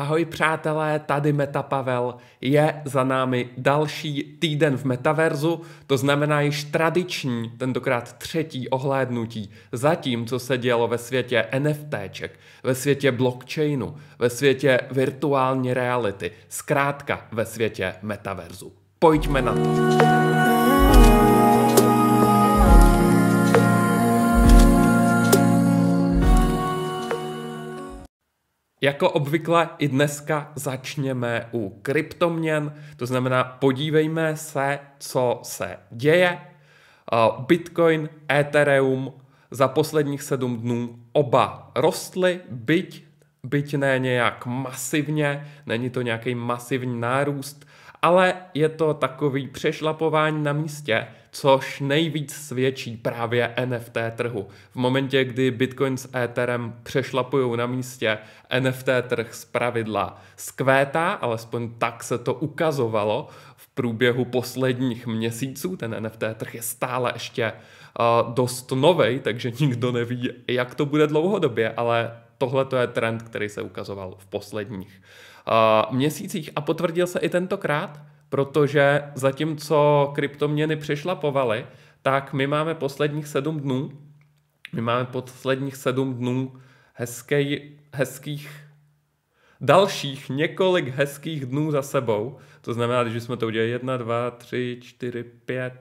Ahoj přátelé, tady Meta Pavel. Je za námi další týden v metaverzu, to znamená již tradiční, tentokrát třetí ohlédnutí za tím, co se dělo ve světě NFTček, ve světě blockchainu, ve světě virtuální reality, zkrátka ve světě metaverzu. Pojďme na to. Jako obvykle i dneska začněme u kryptoměn, to znamená podívejme se, co se děje. Eh, Bitcoin, Ethereum za posledních sedm dnů oba rostly, byť, byť ne nějak masivně, není to nějaký masivní nárůst, ale je to takový přešlapování na místě, což nejvíc svědčí právě NFT trhu. V momentě, kdy Bitcoin s Etherem přešlapují na místě, NFT trh z pravidla zkvétá, alespoň tak se to ukazovalo v průběhu posledních měsíců. Ten NFT trh je stále ještě uh, dost novej, takže nikdo neví, jak to bude dlouhodobě, ale tohle to je trend, který se ukazoval v posledních měsících a potvrdil se i tentokrát, protože zatímco kryptoměny přešlapovaly, tak my máme posledních sedm dnů, my máme posledních sedm dnů hezký, hezkých dalších několik hezkých dnů za sebou. To znamená, když jsme to udělali 1, 2, 3, 4, 5,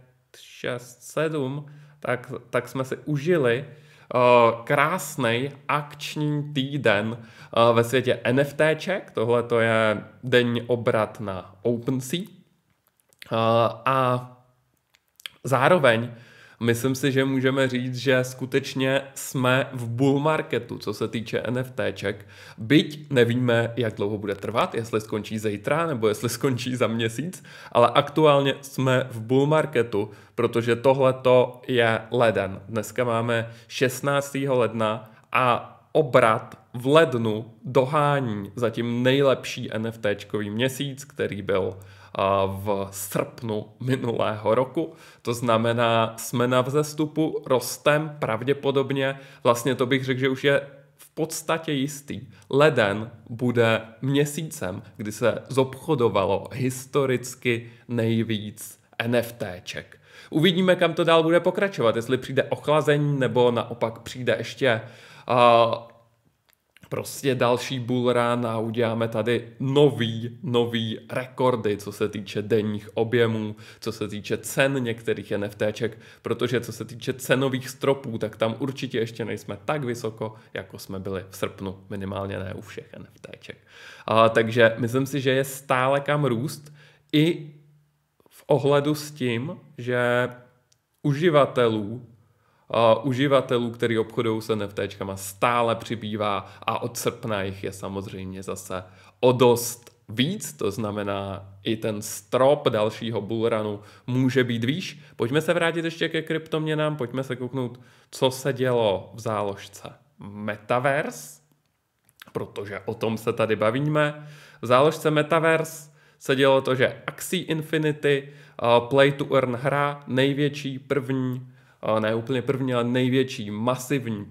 6, 7, tak, tak jsme si užili uh, Eh, krásný akční týden eh, ve světě NFTček. Tohle to je denní obrat na OpenSea. Eh, a zároveň Myslím si, že můžeme říct, že skutečně jsme v bull marketu, co se týče NFTček. Byť nevíme, jak dlouho bude trvat, jestli skončí zítra nebo jestli skončí za měsíc, ale aktuálně jsme v bull marketu, protože tohle to je leden. Dneska máme 16. ledna a obrat v lednu dohání zatím nejlepší NFTčkový měsíc, který byl v srpnu minulého roku. To znamená, jsme na vzestupu, rostem pravděpodobně, vlastně to bych řekl, že už je v podstatě jistý. Leden bude měsícem, kdy se zobchodovalo historicky nejvíc NFTček. Uvidíme, kam to dál bude pokračovat, jestli přijde ochlazení nebo naopak přijde ještě uh, prostě další bull run a uděláme tady nový, nový rekordy, co se týče denních objemů, co se týče cen některých NFTček, protože co se týče cenových stropů, tak tam určitě ještě nejsme tak vysoko, jako jsme byli v srpnu, minimálně ne u všech NFTček. A, takže myslím si, že je stále kam růst i v ohledu s tím, že uživatelů Eh, uživatelů, který obchodují se NFT, stále přibývá a od srpna jich je samozřejmě zase o dost víc, to znamená i ten strop dalšího bullrunu může být výš. Pojďme se vrátit ještě ke kryptoměnám, pojďme se kouknout, co se dělo v záložce Metaverse, protože o tom se tady bavíme. V záložce Metaverse se dělo to, že Axie Infinity, uh, Play to Earn hra, největší první Eh, ne úplně první, ale největší masivní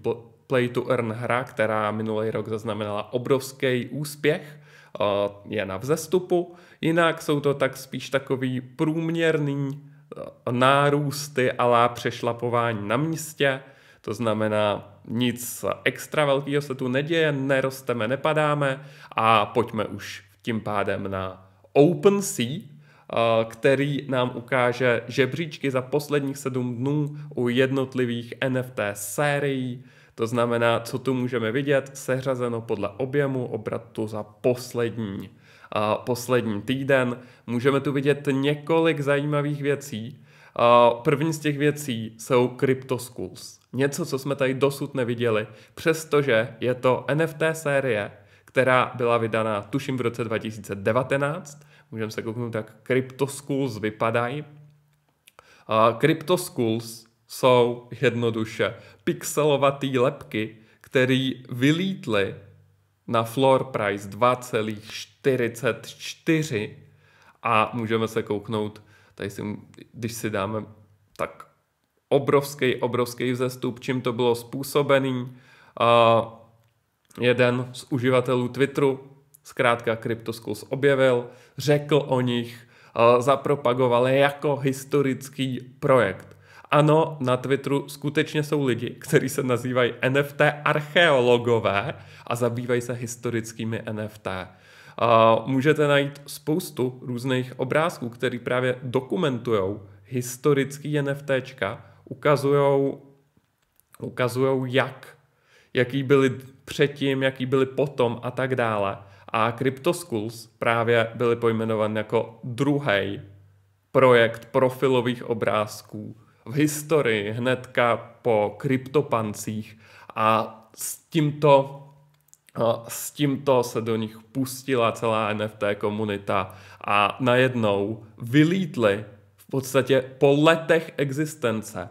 play to earn hra, která minulý rok zaznamenala obrovský úspěch, eh, je na vzestupu. Jinak jsou to tak spíš takový průměrný eh, nárůsty lá přešlapování na místě, to znamená nic extra velkého se tu neděje, nerosteme, nepadáme a pojďme už tím pádem na OpenSea, který nám ukáže žebříčky za posledních sedm dnů u jednotlivých NFT sérií, to znamená, co tu můžeme vidět, seřazeno podle objemu obratu za poslední, uh, poslední týden. Můžeme tu vidět několik zajímavých věcí. Uh, první z těch věcí jsou CryptoSchools. Něco, co jsme tady dosud neviděli, přestože je to NFT série, která byla vydaná tuším v roce 2019. Můžeme se kouknout, jak Crypto Schools vypadají. Uh, Crypto Schools jsou jednoduše pixelovatý lepky, který vylítly na floor price 2,44 a můžeme se kouknout, tady si, když si dáme tak obrovský, obrovský vzestup, čím to bylo způsobený. Uh, jeden z uživatelů Twitteru, zkrátka CryptoSkulls objevil, řekl o nich, zapropagoval jako historický projekt. Ano, na Twitteru skutečně jsou lidi, kteří se nazývají NFT archeologové a zabývají se historickými NFT. Můžete najít spoustu různých obrázků, které právě dokumentují historický NFTčka, ukazují, ukazujou jak jaký byly předtím, jaký byly potom a tak dále. A CryptoSchools právě byly pojmenovány jako druhý projekt profilových obrázků v historii hnedka po kryptopancích a s tímto s tímto se do nich pustila celá NFT komunita a najednou vylítly v podstatě po letech existence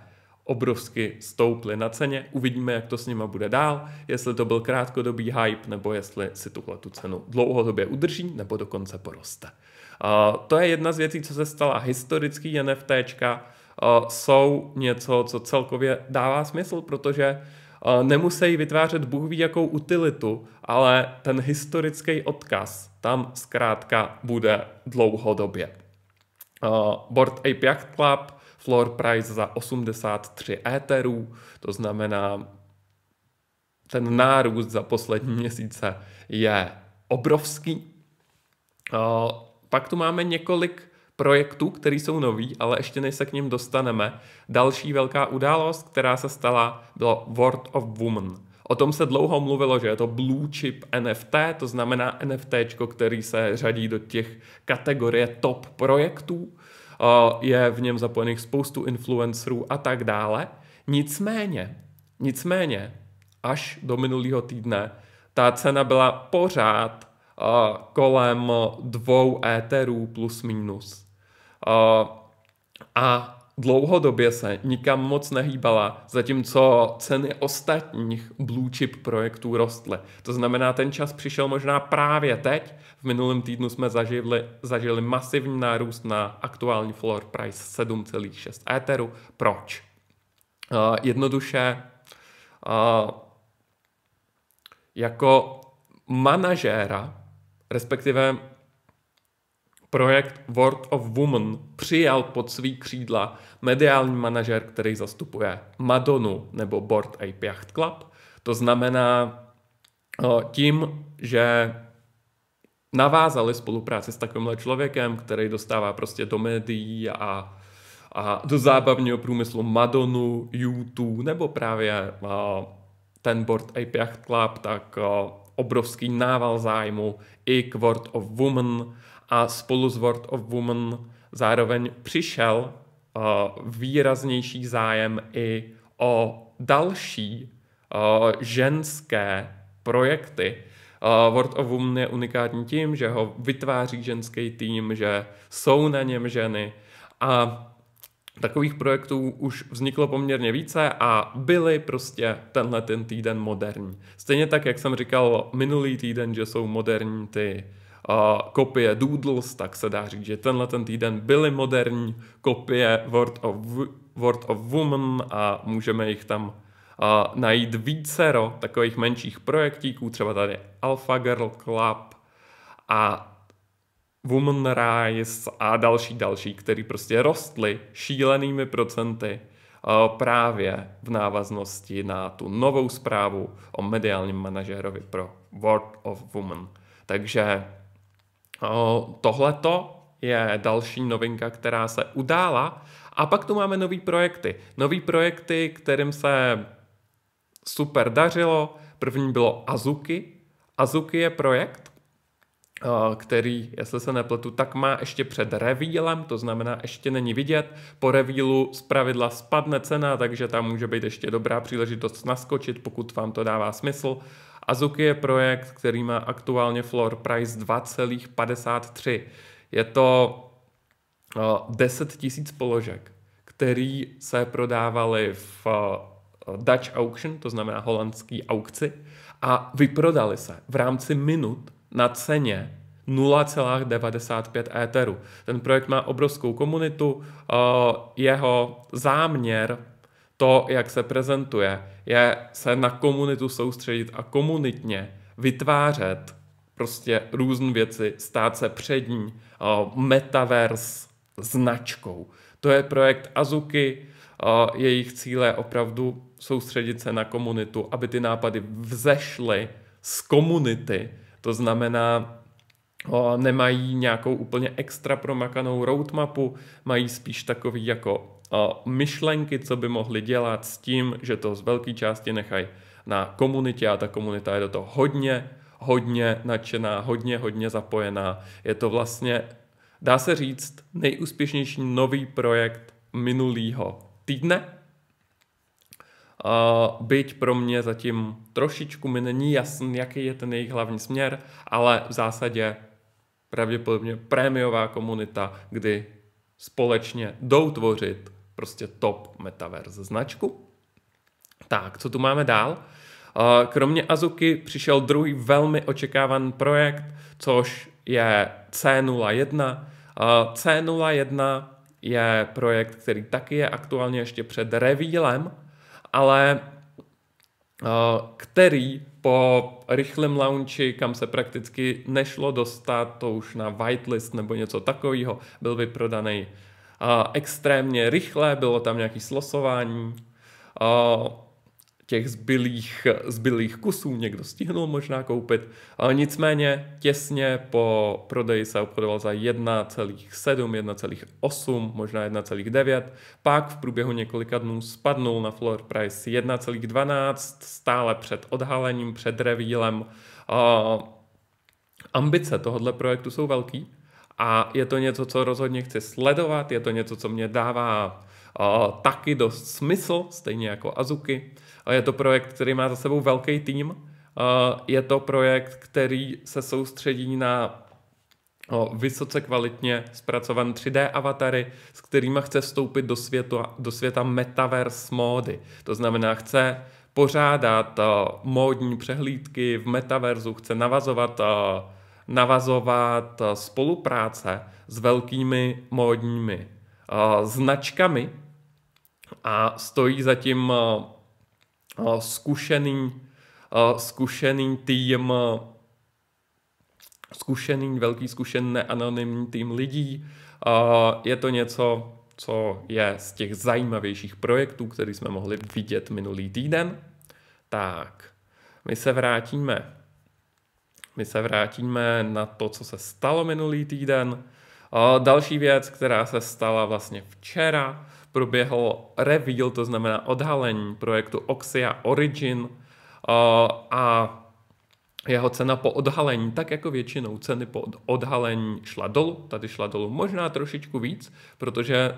obrovsky stouply na ceně. Uvidíme, jak to s nima bude dál, jestli to byl krátkodobý hype, nebo jestli si tuhle tu cenu dlouhodobě udrží, nebo dokonce poroste. Uh, to je jedna z věcí, co se stala. Historický NFTčka uh, jsou něco, co celkově dává smysl, protože uh, nemusí vytvářet Bůh ví jakou utilitu, ale ten historický odkaz tam zkrátka bude dlouhodobě. Board Ape Yacht Club floor price za 83 éterů, to znamená, ten nárůst za poslední měsíce je obrovský. Pak tu máme několik projektů, které jsou nový, ale ještě než se k ním dostaneme, další velká událost, která se stala, bylo World of Woman. O tom se dlouho mluvilo, že je to blue chip NFT, to znamená NFT, který se řadí do těch kategorie top projektů je v něm zapojených spoustu influencerů a tak dále. Nicméně, nicméně, až do minulého týdne ta cena byla pořád kolem dvou éterů plus minus. a dlouhodobě se nikam moc nehýbala, zatímco ceny ostatních blue chip projektů rostly. To znamená, ten čas přišel možná právě teď. V minulém týdnu jsme zažili, zažili masivní nárůst na aktuální floor price 7,6 Etheru. Proč? Uh, jednoduše, uh, jako manažéra, respektive Projekt World of Woman přijal pod svý křídla mediální manažer, který zastupuje Madonu nebo Board Ape Yacht Club. To znamená tím, že navázali spolupráci s takovýmhle člověkem, který dostává prostě do médií a, a do zábavního průmyslu Madonu, YouTube nebo právě ten Board Ape Yacht Club, tak obrovský nával zájmu i k World of Woman a spolu s World of Women zároveň přišel eh, výraznější zájem i o další eh, ženské projekty. Eh, World of Women je unikátní tím, že ho vytváří ženský tým, že jsou na něm ženy a takových projektů už vzniklo poměrně více a byly prostě tenhle ten týden moderní. Stejně tak, jak jsem říkal minulý týden, že jsou moderní ty uh, kopie Doodles, tak se dá říct, že tenhle ten týden byly moderní kopie World of, World of Woman a můžeme jich tam uh, najít vícero takových menších projektíků, třeba tady Alpha Girl Club a Woman Rise a další další, který prostě rostly šílenými procenty právě v návaznosti na tu novou zprávu o mediálním manažerovi pro World of Woman. Takže Tohleto je další novinka, která se udála. A pak tu máme nový projekty. Nový projekty, kterým se super dařilo. První bylo Azuki. Azuki je projekt, který, jestli se nepletu, tak má ještě před revílem, to znamená ještě není vidět. Po revílu z pravidla spadne cena, takže tam může být ještě dobrá příležitost naskočit, pokud vám to dává smysl. Azuki je projekt, který má aktuálně floor price 2,53. Je to 10 eh, tisíc položek, který se prodávaly v eh, Dutch Auction, to znamená holandský aukci, a vyprodali se v rámci minut na ceně 0,95 éteru. Ten projekt má obrovskou komunitu, eh, jeho záměr to, jak se prezentuje, je se na komunitu soustředit a komunitně vytvářet prostě různé věci, stát se přední, eh, metavers značkou. To je projekt Azuki, eh, jejich cíle je opravdu soustředit se na komunitu, aby ty nápady vzešly z komunity, to znamená, eh, nemají nějakou úplně extra promakanou roadmapu, mají spíš takový jako myšlenky, co by mohli dělat s tím, že to z velké části nechají na komunitě a ta komunita je do toho hodně, hodně nadšená, hodně, hodně zapojená. Je to vlastně, dá se říct, nejúspěšnější nový projekt minulýho týdne. Uh, byť pro mě zatím trošičku mi není jasný, jaký je ten jejich hlavní směr, ale v zásadě pravděpodobně prémiová komunita, kdy společně jdou tvořit prostě top metaverse značku. Tak, co tu máme dál? Eh, kromě Azuki přišel druhý velmi očekávaný projekt, což je C01. Eh, C01 je projekt, který taky je aktuálně ještě před revílem, ale eh, který po rychlém launchi, kam se prakticky nešlo dostat, to už na whitelist nebo něco takového, byl vyprodaný extrémně rychle, bylo tam nějaký slosování těch zbylých, zbylých kusů, někdo stihnul možná koupit. Nicméně těsně po prodeji se obchodoval za 1,7, 1,8, možná 1,9. Pak v průběhu několika dnů spadnul na floor price 1,12, stále před odhalením, před revílem. Ambice tohoto projektu jsou velký a je to něco, co rozhodně chci sledovat, je to něco, co mě dává uh, taky dost smysl, stejně jako Azuki. Uh, je to projekt, který má za sebou velký tým, uh, je to projekt, který se soustředí na o, vysoce kvalitně zpracovan 3D avatary, s kterými chce vstoupit do, světu, do světa metaverse módy. To znamená, chce pořádat o, módní přehlídky v metaverzu, chce navazovat o, navazovat eh, spolupráce s velkými módními eh, značkami a stojí zatím eh, zkušený, zkušený tým zkušený, velký zkušený, anonymní tým lidí. Je to něco, co je z těch zajímavějších projektů, který jsme mohli vidět minulý týden. Tak, my se vrátíme my se vrátíme na to, co se stalo minulý týden. Další věc, která se stala vlastně včera, proběhl reveal, to znamená odhalení projektu Oxia Origin a jeho cena po odhalení, tak jako většinou ceny po odhalení šla dolů, tady šla dolů možná trošičku víc, protože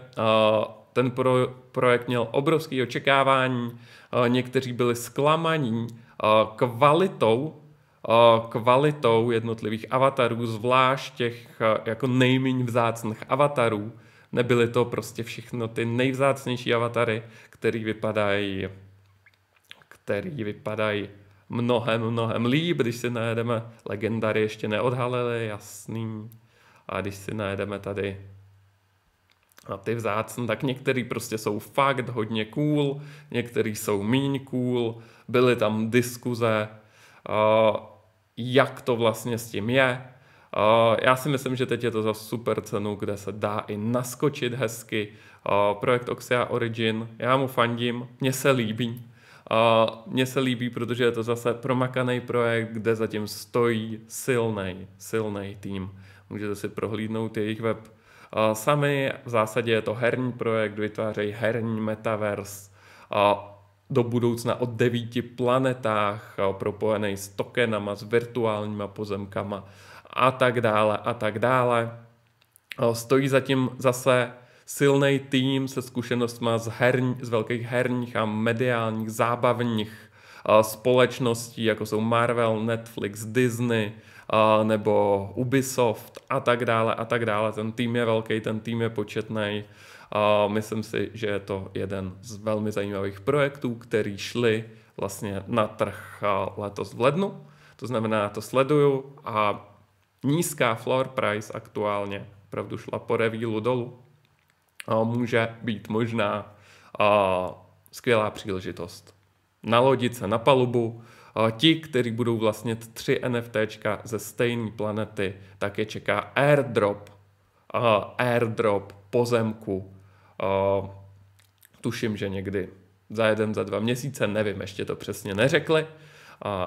ten pro, projekt měl obrovské očekávání, někteří byli zklamaní kvalitou Eh, kvalitou jednotlivých avatarů, zvlášť těch eh, jako nejméně vzácných avatarů. Nebyly to prostě všechno ty nejvzácnější avatary, který vypadají který vypadají mnohem, mnohem líp, když si najedeme legendary ještě neodhalili, jasný. A když si najedeme tady a ty vzácn, tak některý prostě jsou fakt hodně cool, některý jsou míň cool, byly tam diskuze, Eh, jak to vlastně s tím je. Eh, já si myslím, že teď je to za super cenu, kde se dá i naskočit hezky. Eh, projekt Oxia Origin, já mu fandím, mně se líbí. Mně se líbí, protože je to zase promakaný projekt, kde zatím stojí silný, silný tým. Můžete si prohlídnout jejich web sami. V zásadě je to herní projekt, vytvářejí herní metaverse do budoucna o devíti planetách propojený s tokenama, s virtuálníma pozemkama a tak dále a tak dále. Stojí zatím zase silný tým se zkušenostmi z, herní, z velkých herních a mediálních, zábavních společností, jako jsou Marvel, Netflix, Disney nebo Ubisoft a tak dále a tak dále. Ten tým je velký, ten tým je početný a myslím si, že je to jeden z velmi zajímavých projektů, který šli vlastně na trh letos v lednu. To znamená, to sleduju a nízká floor price aktuálně opravdu šla po revílu dolů. A může být možná a, skvělá příležitost. Nalodit se na palubu, ti, kteří budou vlastnit tři NFT ze stejné planety, tak je čeká airdrop, uh, airdrop pozemku tuším, že někdy za jeden, za dva měsíce, nevím, ještě to přesně neřekli,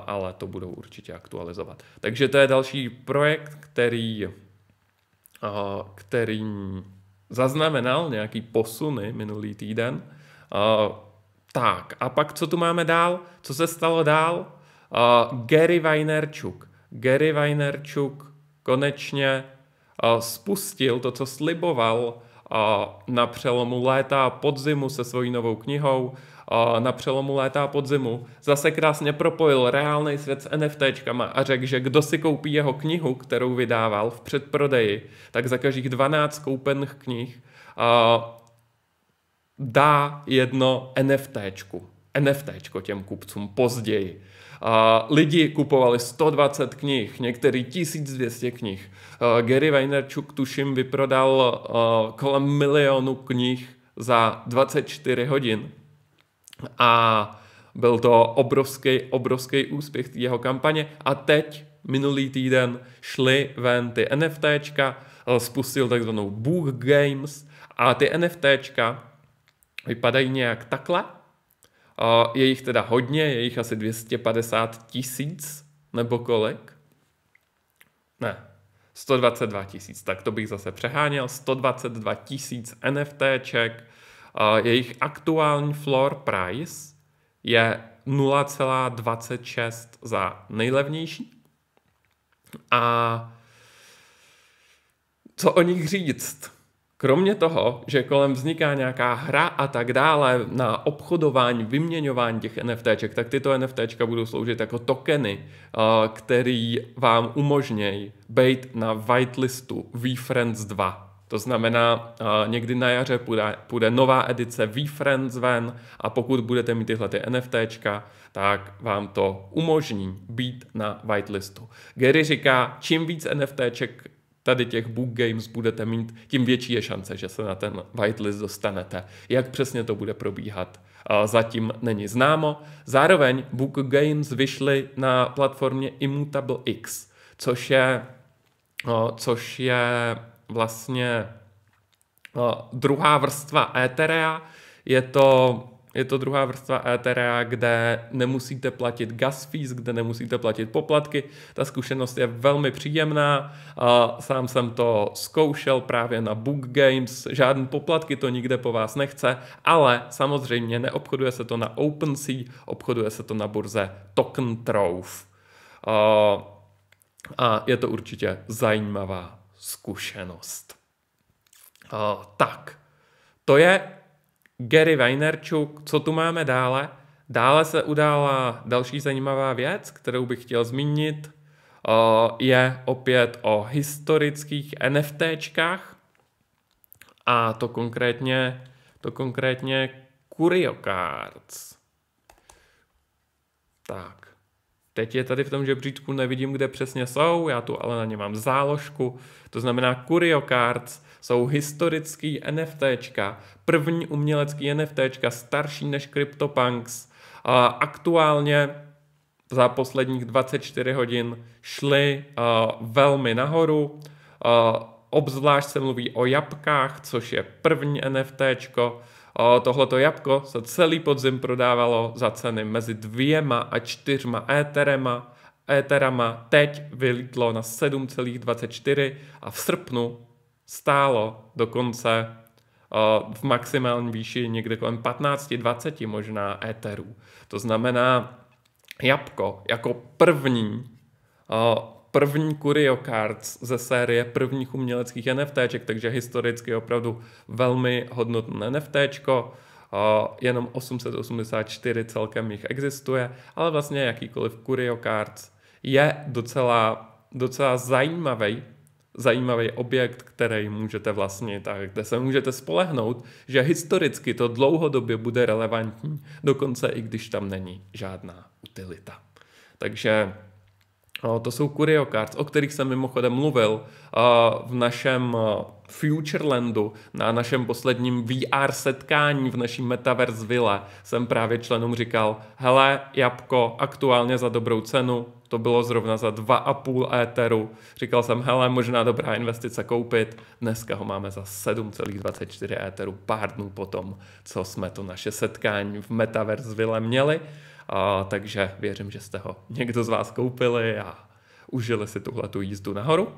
ale to budou určitě aktualizovat. Takže to je další projekt, který, který zaznamenal nějaký posuny minulý týden. Tak, a pak co tu máme dál? Co se stalo dál? Gary Vaynerchuk. Gary Vaynerchuk konečně spustil to, co sliboval na přelomu léta a podzimu se svojí novou knihou. Na přelomu léta a podzimu zase krásně propojil reálný svět s NFTčkama a řekl, že kdo si koupí jeho knihu, kterou vydával v předprodeji, tak za každých 12 koupených knih dá jedno NFTčku. NFTčko těm kupcům později lidi kupovali 120 knih, některý 1200 knih. Uh, Gary Vaynerchuk, tuším, vyprodal uh, kolem milionu knih za 24 hodin. A byl to obrovský, obrovský úspěch jeho kampaně. A teď, minulý týden, šly ven ty NFTčka, spustil takzvanou Book Games a ty NFTčka vypadají nějak takhle je jich teda hodně, je jich asi 250 tisíc nebo kolik? Ne, 122 tisíc, tak to bych zase přeháněl. 122 tisíc NFTček, jejich aktuální floor price je 0,26 za nejlevnější. A co o nich říct? Kromě toho, že kolem vzniká nějaká hra a tak dále na obchodování, vyměňování těch NFTček, tak tyto NFTčka budou sloužit jako tokeny, eh, který vám umožňují být na whitelistu VFriends 2. To znamená, eh, někdy na jaře půjde, půjde nová edice VFriends ven a pokud budete mít tyhle ty NFTčka, tak vám to umožní být na whitelistu. Gary říká, čím víc NFTček tady těch book games budete mít, tím větší je šance, že se na ten whitelist dostanete. Jak přesně to bude probíhat, zatím není známo. Zároveň book games vyšly na platformě Immutable X, což je, což je vlastně druhá vrstva Etherea. Je to je to druhá vrstva Ethera, kde nemusíte platit gas fees, kde nemusíte platit poplatky. Ta zkušenost je velmi příjemná. Sám jsem to zkoušel právě na Book Games. Žádný poplatky to nikde po vás nechce, ale samozřejmě neobchoduje se to na OpenSea, obchoduje se to na burze Token Trove. A je to určitě zajímavá zkušenost. Tak, to je Gary Vaynerchuk, co tu máme dále? Dále se udála další zajímavá věc, kterou bych chtěl zmínit, eh, je opět o historických NFTčkách a to konkrétně, to konkrétně Curio Cards. Tak. Teď je tady v tom žebříčku, nevidím, kde přesně jsou, já tu ale na ně mám záložku, to znamená Curio Cards jsou historický NFTčka, první umělecký NFTčka, starší než CryptoPunks. A aktuálně za posledních 24 hodin šly velmi nahoru. A obzvlášť se mluví o jabkách, což je první NFTčko, tohleto jabko se celý podzim prodávalo za ceny mezi dvěma a čtyřma éterema, éterama teď vylítlo na 7,24 a v srpnu stálo dokonce v maximální výši někde kolem 15-20 možná éterů. To znamená, jabko jako první první Curio Cards ze série prvních uměleckých NFTček, takže historicky opravdu velmi hodnotné NFTčko. O, jenom 884 celkem jich existuje, ale vlastně jakýkoliv Curio Cards je docela, docela zajímavý zajímavý objekt, který můžete vlastnit a kde se můžete spolehnout, že historicky to dlouhodobě bude relevantní, dokonce i když tam není žádná utilita. Takže to jsou Curio Cards, o kterých jsem mimochodem mluvil v našem Futurelandu, na našem posledním VR setkání v naší Metaverse Villa. Jsem právě členům říkal, hele, jabko, aktuálně za dobrou cenu, to bylo zrovna za 2,5 éteru. Říkal jsem, hele, možná dobrá investice koupit. Dneska ho máme za 7,24 éteru, pár dnů potom, co jsme to naše setkání v Metaverse Villa měli. A, takže věřím, že jste ho někdo z vás koupili a užili si tuhle tu jízdu nahoru.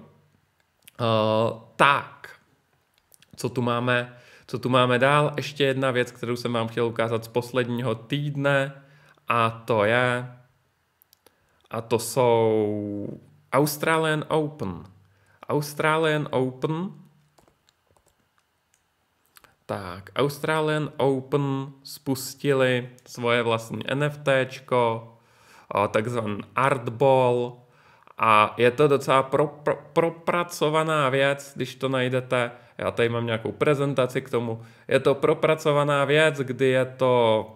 A, tak, co tu máme? Co tu máme dál? Ještě jedna věc, kterou jsem vám chtěl ukázat z posledního týdne a to je a to jsou Australian Open. Australian Open tak, Australian Open spustili svoje vlastní NFT, takzvaný Artball a je to docela pro, pro, propracovaná věc, když to najdete. Já tady mám nějakou prezentaci k tomu. Je to propracovaná věc, kdy je to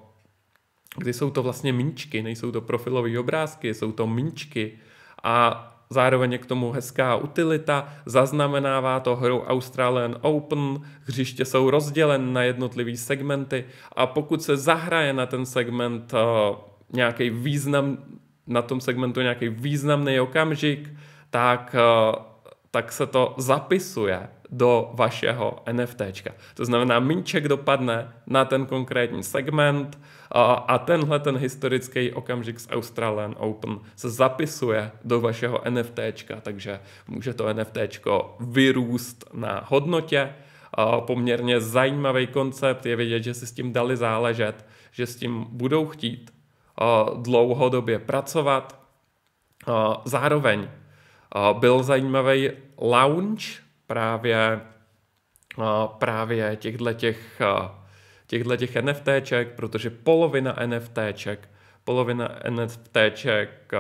kdy jsou to vlastně minčky, nejsou to profilové obrázky, jsou to minčky. a zároveň je k tomu hezká utilita, zaznamenává to hru Australian Open, hřiště jsou rozdělen na jednotlivý segmenty a pokud se zahraje na ten segment eh, nějaký význam, na tom segmentu nějaký významný okamžik, tak, eh, tak se to zapisuje do vašeho NFT. To znamená, minček dopadne na ten konkrétní segment a tenhle ten historický okamžik z Australian Open se zapisuje do vašeho NFT, takže může to NFT vyrůst na hodnotě. Poměrně zajímavý koncept je vidět, že si s tím dali záležet, že s tím budou chtít dlouhodobě pracovat. Zároveň byl zajímavý launch právě, právě těchto těch, těchto těch NFTček, protože polovina NFTček, polovina NFTček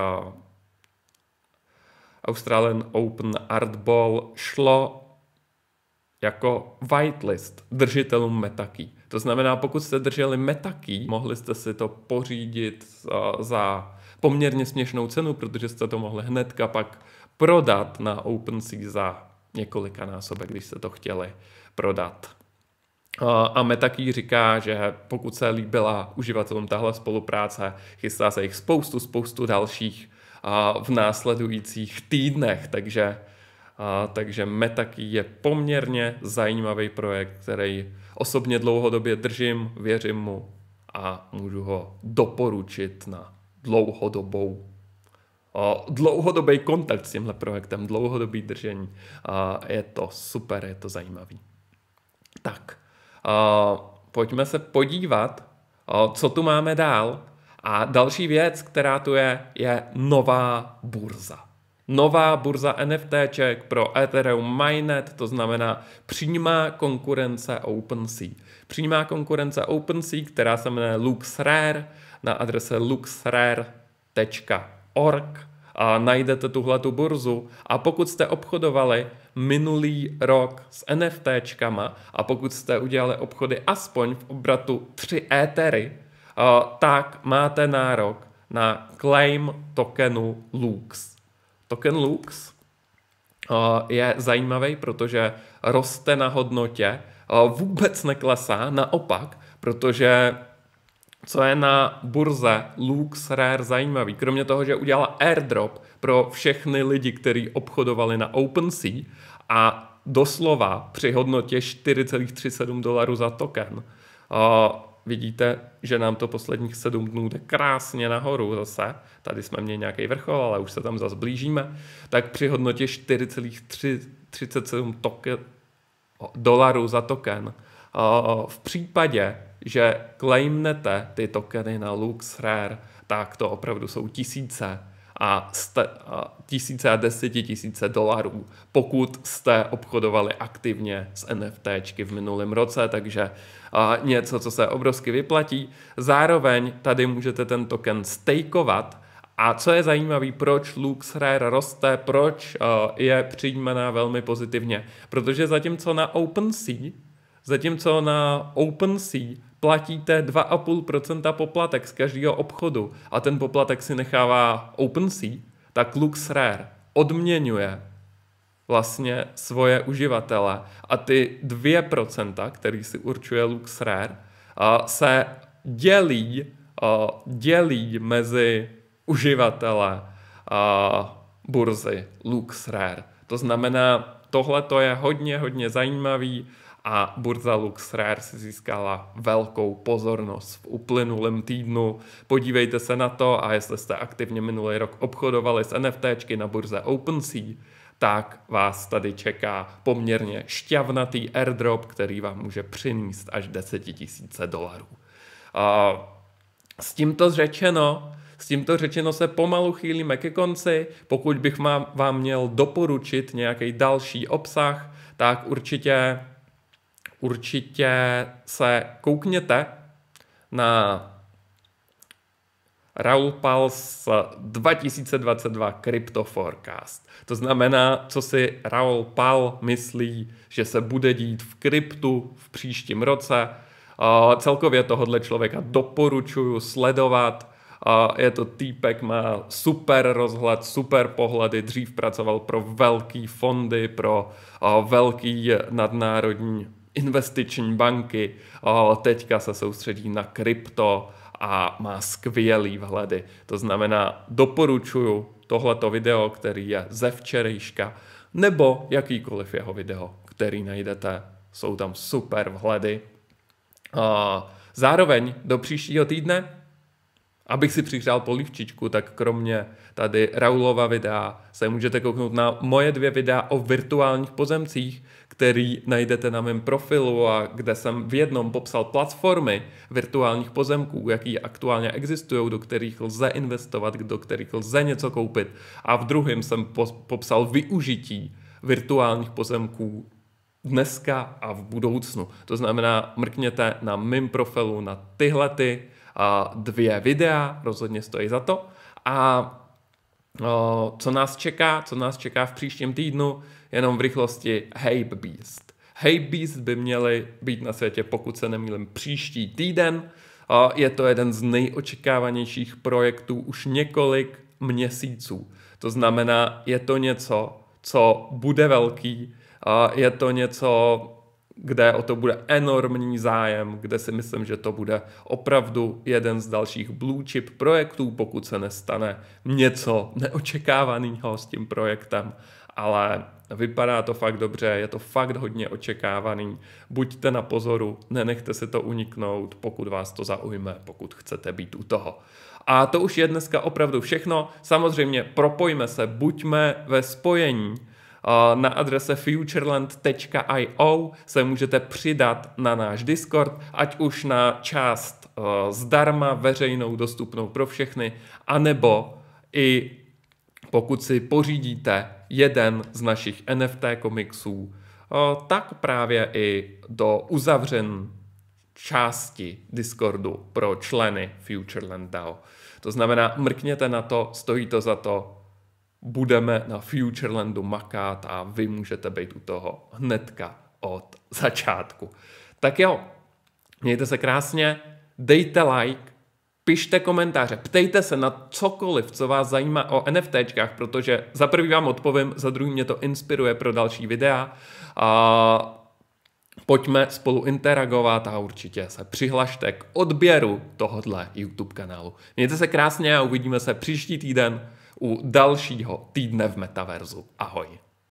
Australian Open Art Ball šlo jako whitelist držitelům metaký. To znamená, pokud jste drželi metaký, mohli jste si to pořídit za poměrně směšnou cenu, protože jste to mohli hnedka pak prodat na OpenSea za několika násobek, když se to chtěli prodat. A Metaký říká, že pokud se líbila uživatelům tahle spolupráce, chystá se jich spoustu, spoustu dalších v následujících týdnech, takže, takže Metaký je poměrně zajímavý projekt, který osobně dlouhodobě držím, věřím mu a můžu ho doporučit na dlouhodobou dlouhodobý kontakt s tímhle projektem, dlouhodobý držení. Je to super, je to zajímavý. Tak, pojďme se podívat, co tu máme dál. A další věc, která tu je, je nová burza. Nová burza NFTček pro Ethereum Minet, to znamená přímá konkurence OpenSea. Přímá konkurence OpenSea, která se jmenuje LuxRare na adrese luxrare.com org a najdete tuhle tu burzu. A pokud jste obchodovali minulý rok s NFTčkama a pokud jste udělali obchody aspoň v obratu 3 étery, eh, tak máte nárok na claim tokenu Lux. Token Lux eh, je zajímavý, protože roste na hodnotě, eh, vůbec neklesá, naopak, protože co je na burze Lux Rare zajímavý, kromě toho, že udělala airdrop pro všechny lidi, kteří obchodovali na OpenSea a doslova při hodnotě 4,37 dolarů za token. O, vidíte, že nám to posledních sedm dnů jde krásně nahoru zase. Tady jsme měli nějaký vrchol, ale už se tam zase blížíme. Tak při hodnotě 4,37 dolarů za token Eh, v případě, že claimnete ty tokeny na Lux Rare, tak to opravdu jsou tisíce a, jste, a eh, tisíce a desetitisíce dolarů, pokud jste obchodovali aktivně s NFTčky v minulém roce, takže a, eh, něco, co se obrovsky vyplatí. Zároveň tady můžete ten token stakeovat a co je zajímavé, proč Lux Rare roste, proč je přijímaná velmi pozitivně, protože zatímco na OpenSea Zatímco na OpenSea platíte 2,5% poplatek z každého obchodu a ten poplatek si nechává OpenSea, tak LuxRare odměňuje vlastně svoje uživatele a ty 2%, který si určuje LuxRare, se dělí, dělí mezi uživatele burzy LuxRare. To znamená, tohle to je hodně, hodně zajímavý a burza Rare si získala velkou pozornost v uplynulém týdnu. Podívejte se na to a jestli jste aktivně minulý rok obchodovali s NFTčky na burze OpenSea, tak vás tady čeká poměrně šťavnatý airdrop, který vám může přinést až 10 tisíce dolarů. A s tímto řečeno, s tímto řečeno se pomalu chýlíme ke konci. Pokud bych vám měl doporučit nějaký další obsah, tak určitě určitě se koukněte na Raul Pals 2022 Crypto Forecast. To znamená, co si Raul Pal myslí, že se bude dít v kryptu v příštím roce. celkově tohohle člověka doporučuju sledovat. je to týpek, má super rozhled, super pohledy, dřív pracoval pro velký fondy, pro velký nadnárodní investiční banky, o, teďka se soustředí na krypto a má skvělý vhledy. To znamená, doporučuju tohleto video, který je ze včerejška, nebo jakýkoliv jeho video, který najdete. Jsou tam super vhledy. O, zároveň do příštího týdne Abych si přihrál polivčičku, tak kromě tady Raulova videa se můžete kouknout na moje dvě videa o virtuálních pozemcích, který najdete na mém profilu a kde jsem v jednom popsal platformy virtuálních pozemků, jaký aktuálně existují, do kterých lze investovat, do kterých lze něco koupit. A v druhém jsem popsal využití virtuálních pozemků dneska a v budoucnu. To znamená, mrkněte na mém profilu na tyhle ty dvě videa, rozhodně stojí za to. A co nás čeká, co nás čeká v příštím týdnu, jenom v rychlosti Hype Beast. Hey Beast by měly být na světě, pokud se nemýlím, příští týden. Je to jeden z nejočekávanějších projektů už několik měsíců. To znamená, je to něco, co bude velký, je to něco, kde o to bude enormní zájem, kde si myslím, že to bude opravdu jeden z dalších blue chip projektů, pokud se nestane něco neočekávaného s tím projektem, ale vypadá to fakt dobře, je to fakt hodně očekávaný. Buďte na pozoru, nenechte se to uniknout, pokud vás to zaujme, pokud chcete být u toho. A to už je dneska opravdu všechno. Samozřejmě propojme se, buďme ve spojení na adrese futureland.io se můžete přidat na náš Discord, ať už na část eh, zdarma, veřejnou, dostupnou pro všechny, anebo i pokud si pořídíte jeden z našich NFT komiksů, eh, tak právě i do uzavřen části Discordu pro členy Futureland DAO. To znamená, mrkněte na to, stojí to za to, budeme na Futurelandu makat a vy můžete být u toho hnedka od začátku. Tak jo, mějte se krásně, dejte like, pište komentáře, ptejte se na cokoliv, co vás zajímá o NFTčkách, protože za prvý vám odpovím, za druhý mě to inspiruje pro další videa. A pojďme spolu interagovat a určitě se přihlašte k odběru tohohle YouTube kanálu. Mějte se krásně a uvidíme se příští týden u dalšího týdne v metaverzu. Ahoj.